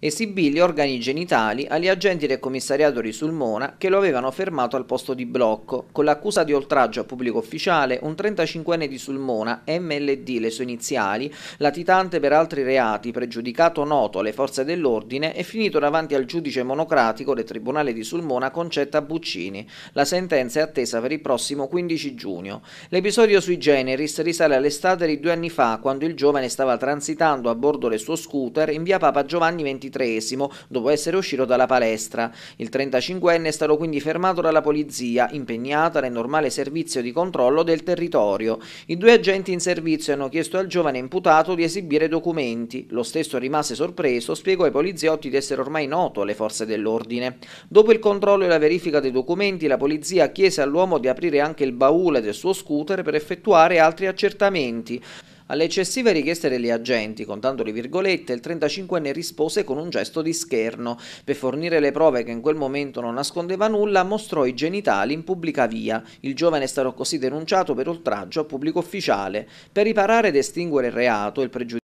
esibì gli organi genitali agli agenti del commissariato di Sulmona che lo avevano fermato al posto di blocco, con l'accusa di oltraggio a pubblico ufficiale un 35enne di Sulmona, MLD le sue iniziali, latitante per altri reati, pregiudicato noto alle forze dell'ordine e finito davanti al giudice monocratico del Tribunale di Sulmona Concetta Buccini. La sentenza è attesa per il prossimo 15 giugno. L'episodio sui generis risale all'estate di due anni fa, quando il giovane stava transitando a bordo del suo scooter in via Papa Giovanni 23 23esimo dopo essere uscito dalla palestra. Il 35enne è stato quindi fermato dalla polizia, impegnata nel normale servizio di controllo del territorio. I due agenti in servizio hanno chiesto al giovane imputato di esibire documenti. Lo stesso rimase sorpreso, spiegò ai poliziotti di essere ormai noto alle forze dell'ordine. Dopo il controllo e la verifica dei documenti, la polizia chiese all'uomo di aprire anche il baule del suo scooter per effettuare altri accertamenti. Alle eccessive richieste degli agenti, contando le virgolette, il 35enne rispose con un gesto di scherno. Per fornire le prove che in quel momento non nascondeva nulla, mostrò i genitali in pubblica via. Il giovane è stato così denunciato per oltraggio a pubblico ufficiale. Per riparare ed estinguere il reato, il pregiudizio